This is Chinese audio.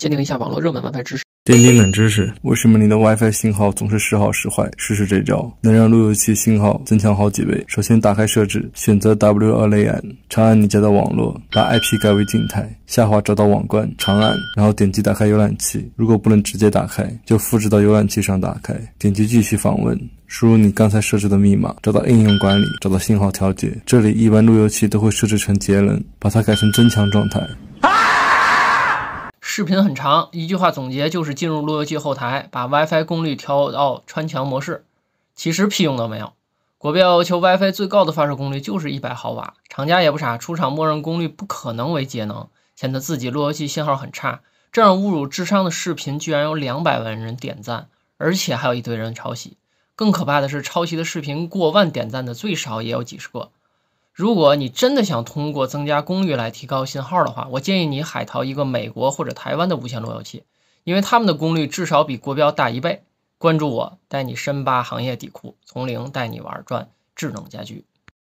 鉴定一下网络热门 WiFi 知识，电竞冷知识。为什么你的 WiFi 信号总是时好时坏？试试这招，能让路由器信号增强好几倍。首先打开设置，选择 WLAN，长按你家的网络，把 IP 改为静态。下滑找到网关，长按，然后点击打开浏览器。如果不能直接打开，就复制到浏览器上打开，点击继续访问，输入你刚才设置的密码，找到应用管理，找到信号调节。这里一般路由器都会设置成节能，把它改成增强状态。视频很长，一句话总结就是进入路由器后台，把 WiFi 功率调到穿墙模式。其实屁用都没有。国标要求 WiFi 最高的发射功率就是一百毫瓦，厂家也不傻，出厂默认功率不可能为节能，显得自己路由器信号很差。这样侮辱智商的视频居然有两百万人点赞，而且还有一堆人抄袭。更可怕的是，抄袭的视频过万点赞的最少也有几十个。如果你真的想通过增加功率来提高信号的话，我建议你海淘一个美国或者台湾的无线路由器，因为他们的功率至少比国标大一倍。关注我，带你深扒行业底库，从零带你玩转智能家居。